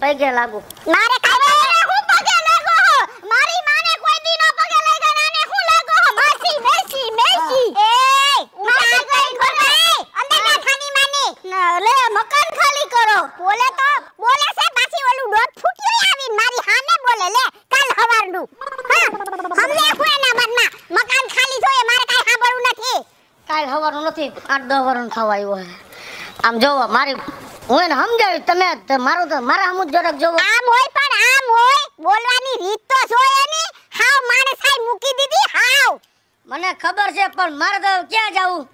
પગે લાગુ મારે કાઈ લાગુ પગે લાગો મારી માને કોઈ દીનો પગે લાગ્યા નાને હું લાગો માસી મેસી મેસી એ માસી કોઈ ઘરે અંદર ના ખાની માને લે મકાન ખાલી કરો બોલે તો બોલે છે પાછી ઓલું ડોટ ફૂટ્યો આવી મારી હામે બોલે લે કાલ હવારનું હા હમને કોઈ ના મનમાં મકાન ખાલી જોઈએ મારે કાઈ સાંભળવું નથી કાલ હવારનું નથી આઠ દસ વારનું ખાવા આવ્યો આમ જોવો મારી હું એને સમજાવ્યું તમે મારું તો મારા હમુ જ જોવો આમ હોય પણ આમ હોય બોલવાની રીત તો જો એની હાવ માને સાઈ મૂકી દીધી હાવ મને ખબર છે પણ મારે તો ક્યાં જાવું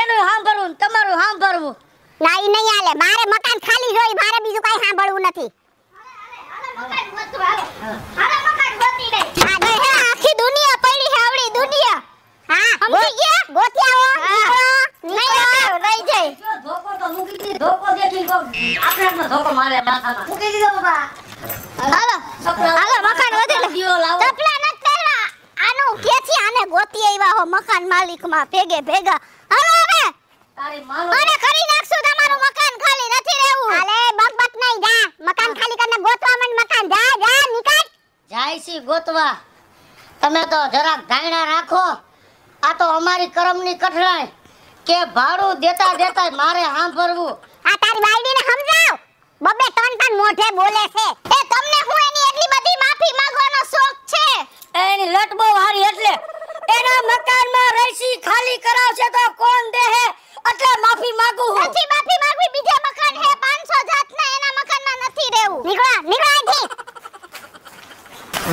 એનું સાંભળવું તમારું સાંભળવું ના નહીં હાલે મારે મકાન ખાલી જોઈ મારે બીજું કઈ સાંભળવું નથી આખી દુનિયા મકાન માલિક માં ભેગે ભેગા હાલો કરી નાખશું તમારું મકાન ખાલી નથી રહેવું હાલે બક બક નહીં જા મકાન ખાલી કરીને ગોતવા મન મકાન જા જા નીકળ જાય સી ગોતવા તમે તો જરાક ધાયણા રાખો આ તો અમારી કરમની કઠણાઈ કે ભાડું દેતા દેતા મારે સાંભળવું આ તારી બાયડીને સમજાવ બબે તન તન મોઢે બોલે છે એ તમને હું એની એટલી બધી માફી માંગવાનો શોખ છે એની લટ બહુ એટલે એના મકાનમાં રહીશી ખાલી કરાવશે તો કોણ દે એટલે માફી માંગુ હું નથી માફી માંગવી બીજે મકાન હે 500 જાતના એના મકાનમાં નથી રહેવું નીકળા નીકળા અહીંથી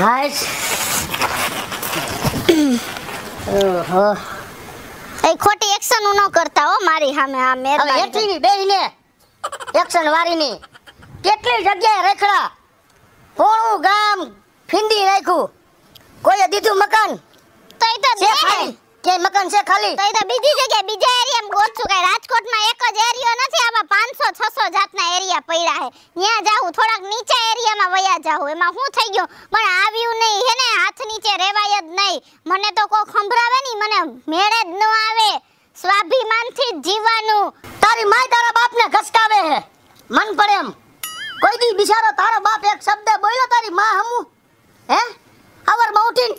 હાશ ઓહો એ ખોટી એક્શન ન કરતા હો મારી સામે આ મેરવા એટલી બેહીને એક્શન વારીની કેટલી જગ્યાએ રેખડા પોળું ગામ ફિંદી નાખ્યું કોઈએ દીધું મકાન તો તો છે કે મકાન છે ખાલી તો તો બીજી જગ્યાએ બીજા એરિયામાં ગોતશું કઈ રાજકોટમાં એક જ એરિયો નથી આમાં પાંચસો છસો જાતના એરિયા પડ્યા છે ત્યાં જાઉં થોડાક નીચે એરિયામાં વયા જાવું એમાં હું થઈ ગયું પણ આવ્યું નહીં હે ને હાથ નીચે રેવાય જ નહીં મને તો કોઈ ખંભરાવે નહીં મને મેળે જ ન આવે સ્વાભિમાનથી જીવવાનું તારી માય તારા બાપને ઘસકાવે હે મન પડે એમ કોઈ દી બિચારો તારો બાપ એક શબ્દ બોલ્યો તારી માં હમુ હે અવર માઉટીન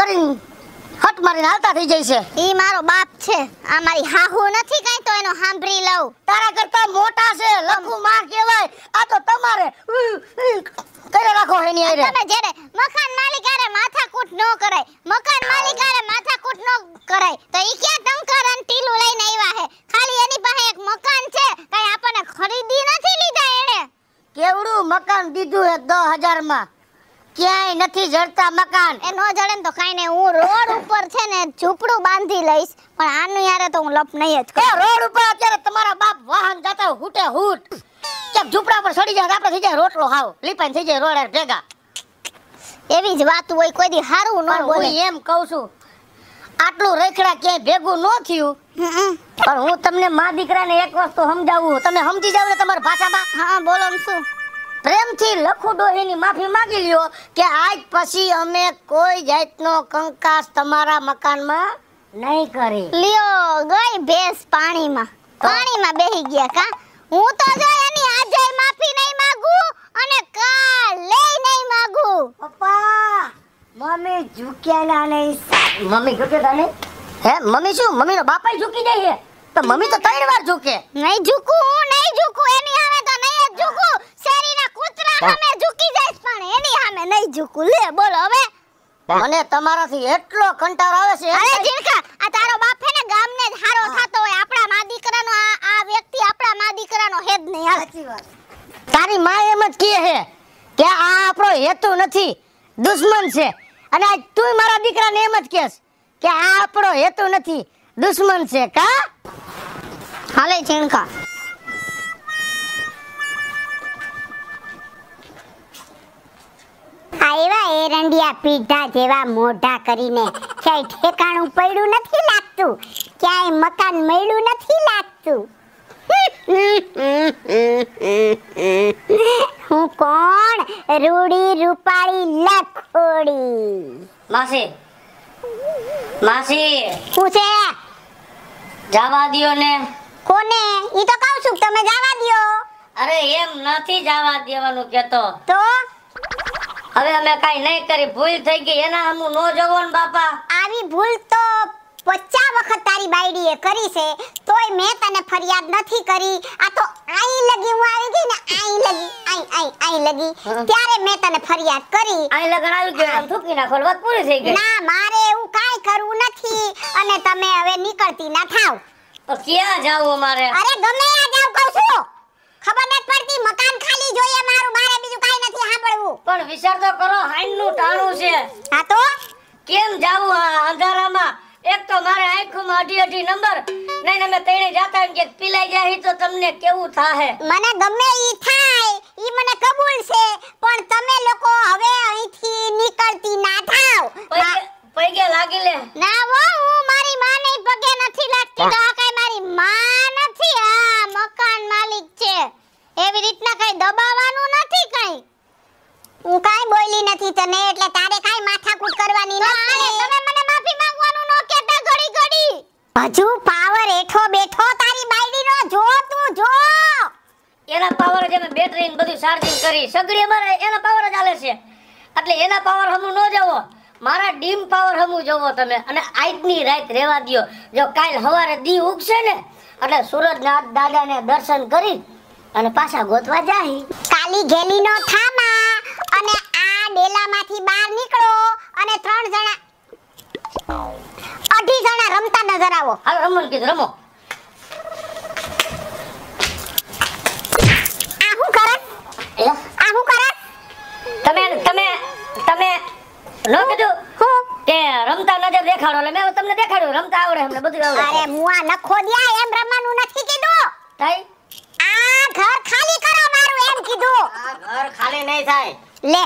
કરીને હટ મારીને હાલતા થઈ જાય છે ઈ મારો બાપ છે આ મારી હાહુ નથી કાઈ તો એનો સાંભળી લઉં તારા કરતા મોટા છે લખું માં કહેવાય આ તો તમારે કરે રાખો એની આરે તમે જેને મકાન માલિક આરે માથાકૂટ ન કરાય મકાન માલિક આરે માથાકૂટ ન કરાય તો ઈ ક્યાં ટંકાર અને ટીલું લઈને આવ્યા હે ખાલી એની પાસે એક મકાન છે કાઈ આપણને ખરીદી નથી લીધા એણે કેવડું મકાન દીધું હે 10000 માં ક્યાંય નથી જળતા મકાન એ નો જળે ને તો કાઈ ને હું રોડ ઉપર છે ને ઝૂંપડું બાંધી લઈશ પણ આનું યારે તો હું લપ નહીં જ કરું રોડ ઉપર અત્યારે તમારા બાપ વાહન જતા હૂટે હુટ કે ઝૂંપડા પર સડી જાય આપણે થઈ જાય રોટલો હાવ લીપાઈ થઈ જાય રોડ ભેગા એવી જ વાત હોય કોઈ દી હારું ન બોલે એમ કહું છું આટલું રેખડા ક્યાંય ભેગું ન થયું પણ હું તમને મા દીકરાને એક વસ્તુ સમજાવું તમે સમજી જાવ ને તમારી ભાષામાં હા બોલો શું પ્રેમથી લખુ ડોહીની માફી માંગી લ્યો કે આજ પછી અમે કોઈ જાતનો કંકાસ તમારા મકાનમાં નહીં કરી લ્યો ગઈ ભેંસ પાણીમાં પાણીમાં બેહી ગયા કા હું તો જો એની આજે માફી નહીં માંગુ અને કાલે નહીં માંગુ પપ્પા મમ્મી ઝુક્યાના નહીં મમ્મી ઝુકેતા નહીં હે મમ્મી શું મમ્મી નો બાપા ઝુકી જાય તો મમ્મી તો ત્રણ વાર ઝુકે નહીં ઝુકું હું નહીં ઝુકું એની આવે તો નહીં જ ઝુકું શેરી સામે ઝૂકી જઈશ પણ એની સામે નહીં ઝૂકું લે બોલ હવે મને તમારાથી એટલો કંટાળો આવે છે અરે જીણકા આ તારો બાપ હે ને ગામને જ હારો થાતો હોય આપણા મા દીકરાનો આ આ વ્યક્તિ આપણા મા દીકરાનો હે જ નહીં સાચી વાત તારી માં એમ જ કહે છે કે આ આપણો હેતુ નથી દુશ્મન છે અને આજ તું મારા દીકરાને એમ જ કહેશ કે આ આપણો હેતુ નથી દુશ્મન છે કા હાલે જીણકા એવા એરંડિયા પીઢા જેવા મોઢા કરીને ક્યાંય ઠેકાણું પડ્યું નથી લાગતું ક્યાંય મકાન મળ્યું નથી લાગતું હું કોણ રૂડી રૂપાળી લખોડી માસી માસી હું છે જવા દિયો ને કોને ઈ તો કહું છું તમે જવા દિયો અરે એમ નથી જવા દેવાનું કેતો તો હવે અમે કઈ નહીં કરી ભૂલ થઈ ગઈ એના હમુ નો જવો ને બાપા આવી ભૂલ તો પચા વખત તારી બાયડીએ કરી છે તોય મેં તને ફરિયાદ નથી કરી આ તો આઈ લગી હું આવી ગઈ ને આઈ લગી આઈ આઈ આઈ લગી ત્યારે મેં તને ફરિયાદ કરી આઈ લગણ આવી ગઈ આમ થૂકી નાખો વાત પૂરી થઈ ગઈ ના મારે એવું કાઈ કરવું નથી અને તમે હવે નીકળતી ના થાવ તો ક્યાં જાવ મારે અરે ગમે આ જાવ વિચાર તો કરો હાઈન નું ટાણું છે હા તો કેમ જાવું આ અંધારામાં એક તો મારે આંખમાં અઢી અઢી નંબર નહીં અમે તેણે જાતા કે પીલાઈ જાય તો તમને કેવું થાય મને ગમે ઈ થાય ઈ મને કબૂલ છે પણ તમે લોકો હવે અહીંથી બેટરી બધું ચાર્જિંગ કરી સગડી અમારે એના પાવર ચાલે છે એટલે એના પાવર હમુ ન જવો મારા ડીમ પાવર હમુ જવો તમે અને આજની રાત રહેવા દો જો કાલ સવારે દી ઉગશે ને એટલે સુરજનાથ દાદાને દર્શન કરી અને પાછા ગોતવા જાય કાલી ઘેલી નો થામા અને આ ડેલામાંથી બહાર નીકળો અને ત્રણ જણા અઢી જણા રમતા નજર આવો હવે રમણ કીધું રમો આ હું કરે તમે તમે તમે નો કીધું હું કે રમતા ન દેખાડો એટલે મેં તમને દેખાડ્યું રમતા આવડે અમને બધું આવડે અરે મુઆ નખો દિયા એમ રમવાનું નથી કીધું તઈ આ ઘર ખાલી કરો મારું એમ કીધું આ ઘર ખાલી નહીં થાય લે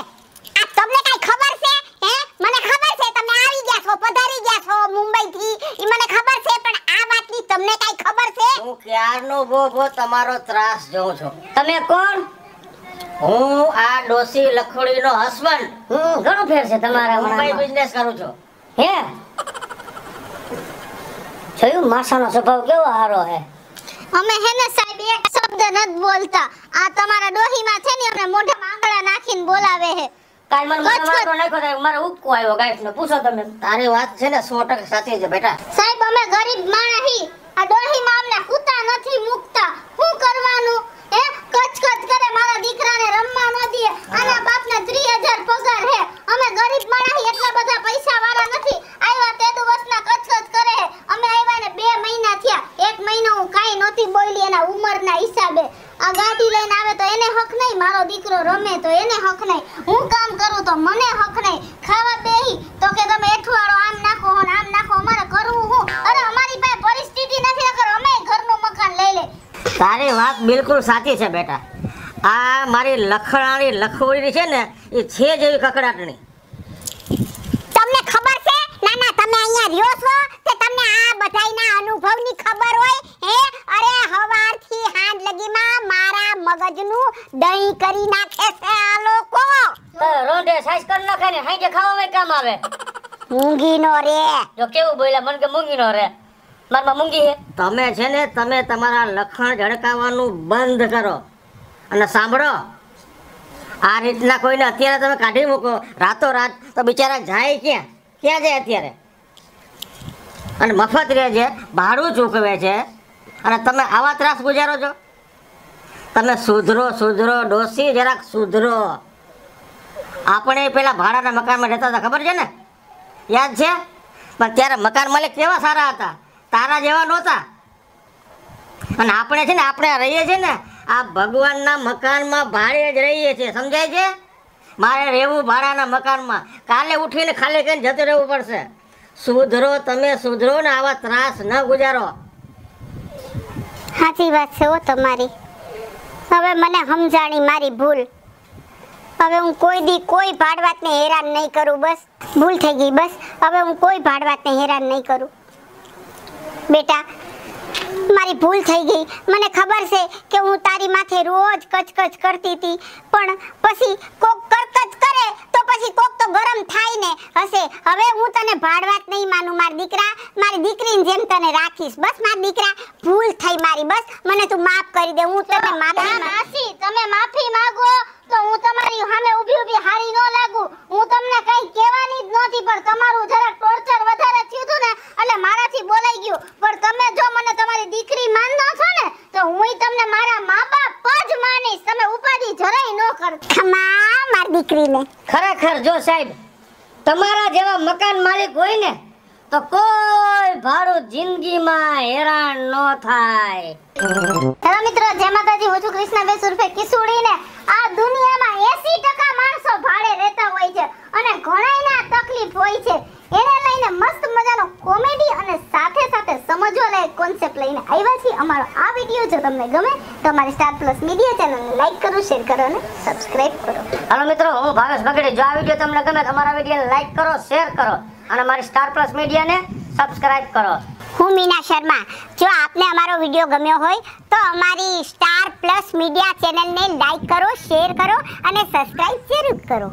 આ તમને કઈ ખબર છે હે મને ખબર છે તમે આવી ગયા છો પધારી ગયા છો મુંબઈ થી ઈ મને ખબર છે પણ આ વાતની તમને કઈ ખબર છે હું ક્યારનો ભો ભો તમારો ત્રાસ જોઉં છું તમે કોણ હું આ ડોસી લખોડીનો હસબન્ડ હું ઘણો ફેર છે તમારા મુંબઈ બિઝનેસ કરું છું હે જોયું માસાનો સ્વભાવ કેવો હારો હે અમે હે ને સાહેબ એક શબ્દ નથી બોલતા આ તમારા ડોહીમાં છે ને અમને મોઢામાં આંગળા નાખીને બોલાવે હે કાઈ મને તમારો નાખો થાય મારો ઉક્કો આવ્યો ગાઈસ ને પૂછો તમે તારી વાત છે ને 100% સાચી છે બેટા સાહેબ અમે ગરીબ માણસ હી આ માં અમને કૂતા નથી મૂકતા શું કરવાનું કચ કચ કરે મારા દીકરાને રમવા ન દે આના બાપને 3000 પગાર હે અમે ગરીબ માણસ એટલા બધા પૈસા વાળા નથી આવ્યા તે દિવસના કચ કચ કરે અમે આવ્યા ને 2 મહિના થયા 1 મહિનો હું કાઈ નોતી બોલી એના ઉંમરના હિસાબે આ ગાડી લઈને આવે તો એને હક નહીં મારો દીકરો રમે તો એને હક નહીં હું કામ કરું તો મને હક નહીં ખાવા બેહી તો કે તમે એઠવાળો આમ નાખો આમ નાખો અમારે કરવું હું અરે અમારી પાસે પરિસ્થિતિ નથી નકર અમે ઘરનું મકાન લઈ લે તારી વાત બિલકુલ સાચી છે બેટા આ મારી લખણાની લખોડી છે ને એ છે જેવી કકડાટણી તમને ખબર છે ના ના તમે અહીંયા રહ્યો છો કે તમને આ બધાયના અનુભવની ખબર હોય હે અરે હવારથી હાંજ લગીમાં મારા મગજનું દહીં કરી નાખે છે આ લોકો તો રોડે સાઈઝ કર નાખે ને હાંજે ખાવામાં કામ આવે મૂંગીનો રે જો કેવું બોલ્યા મન કે મૂંગીનો રે માર મૂંગી હે તમે છે ને તમે તમારા લખણ ઝડકાવવાનું બંધ કરો અને સાંભળો આ રીતના કોઈને અત્યારે તમે કાઢી મૂકો રાતો રાત તો બિચારા જાય ક્યાં ક્યાં જાય અત્યારે અને મફત રહે છે ભાડું ચૂકવે છે અને તમે આવા ત્રાસ ગુજારો છો તમે સુધરો સુધરો ડોસી જરાક સુધરો આપણે પેલા ભાડાના મકાનમાં રહેતા હતા ખબર છે ને યાદ છે પણ ત્યારે મકાન માલિક કેવા સારા હતા તારા જેવા નહોતા અને આપણે છે ને આપણે રહીએ છીએ ને આ ભગવાનના મકાનમાં ભાડે જ રહીએ છીએ સમજાય છે મારે રહેવું ભાડાના મકાનમાં કાલે ઉઠીને ખાલી કરીને જતું રહેવું પડશે સુધરો તમે સુધરો ને આવા ત્રાસ ન ગુજારો સાચી વાત છે ઓ તમારી હવે મને સમજાણી મારી ભૂલ હવે હું કોઈ દી કોઈ ભાડવાતને હેરાન નહીં કરું બસ ભૂલ થઈ ગઈ બસ હવે હું કોઈ ભાડવાતને હેરાન નહીં કરું બેટા મારી ભૂલ થઈ ગઈ મને ખબર છે કે હું તારી માથે રોજ કચકચ કરતી હતી પણ પછી કોક કરકચ કરે તો પછી કોક તો ગરમ થાય ને હશે હવે હું તને ભાડવાત નહીં માનું માર દીકરા મારી દીકરીની જેમ તને રાખીશ બસ માર દીકરા ભૂલ થઈ મારી બસ મને તું માફ કરી દે હું તને માફી માસી તમે માફી માંગો તો હું તમારી સામે ઊભી ઊભી હારી ન લાગુ હું તમને કઈ કહેવાની જ નથી પણ તમારું દીકરીને ખરેખર જો સાહેબ તમારા જેવા મકાન માલિક હોય ને તો કોઈ ભાડું જિંદગીમાં હેરાન ન થાય હેલો મિત્રો જય માતાજી હું છું કૃષ્ણા બેસ ઉર્ફે કિસુડી ને આ દુનિયામાં 80% માણસો ભાડે રહેતા હોય છે અને ઘણાયના તકલીફ હોય છે એને લઈને મસ્ત મજાનો કોમેડી અને સાથે સાથે સમજવા લાયક કોન્સેપ્ટ લઈને આવ્યા છે અમારો આ વિડીયો જો તમને ગમે તો અમારી સ્ટાર પ્લસ મીડિયા ચેનલને લાઈક કરો શેર કરો અને સબસ્ક્રાઇબ કરો હાલો મિત્રો હું ભાવેશ બગડે જો આ વિડીયો તમને ગમે તો અમારા વિડીયોને લાઈક કરો શેર કરો અને અમારી સ્ટાર પ્લસ મીડિયાને સબસ્ક્રાઇબ કરો હું મીના શર્મા જો આપને અમારો વિડીયો ગમ્યો હોય તો અમારી સ્ટાર પ્લસ મીડિયા ચેનલને લાઈક કરો શેર કરો અને સબસ્ક્રાઈબ જરૂર કરો